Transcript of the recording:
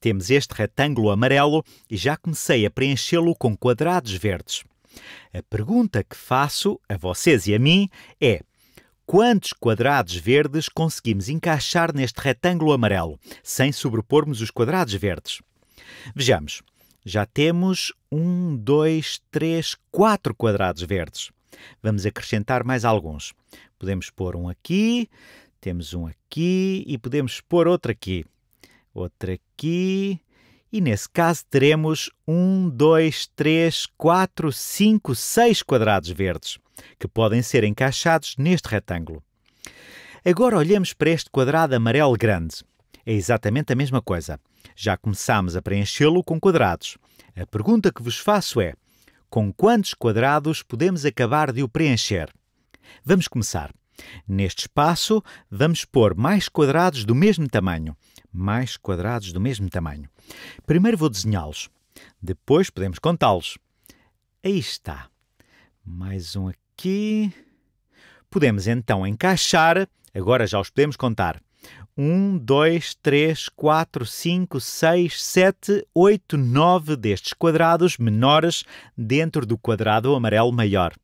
Temos este retângulo amarelo e já comecei a preenchê-lo com quadrados verdes. A pergunta que faço a vocês e a mim é: quantos quadrados verdes conseguimos encaixar neste retângulo amarelo, sem sobrepormos os quadrados verdes? Vejamos, já temos um, dois, três, quatro quadrados verdes. Vamos acrescentar mais alguns. Podemos pôr um aqui, temos um aqui e podemos pôr outro aqui outra aqui. E nesse caso teremos 1, 2, 3, 4, 5, 6 quadrados verdes, que podem ser encaixados neste retângulo. Agora olhemos para este quadrado amarelo grande. É exatamente a mesma coisa. Já começámos a preenchê-lo com quadrados. A pergunta que vos faço é: com quantos quadrados podemos acabar de o preencher? Vamos começar. Neste espaço, vamos pôr mais quadrados do mesmo tamanho mais quadrados do mesmo tamanho. Primeiro vou desenhá-los, depois podemos contá-los. Aí está. Mais um aqui. Podemos então encaixar, agora já os podemos contar. 1, 2, 3, 4, 5, 6, 7, 8, 9 destes quadrados menores dentro do quadrado amarelo maior.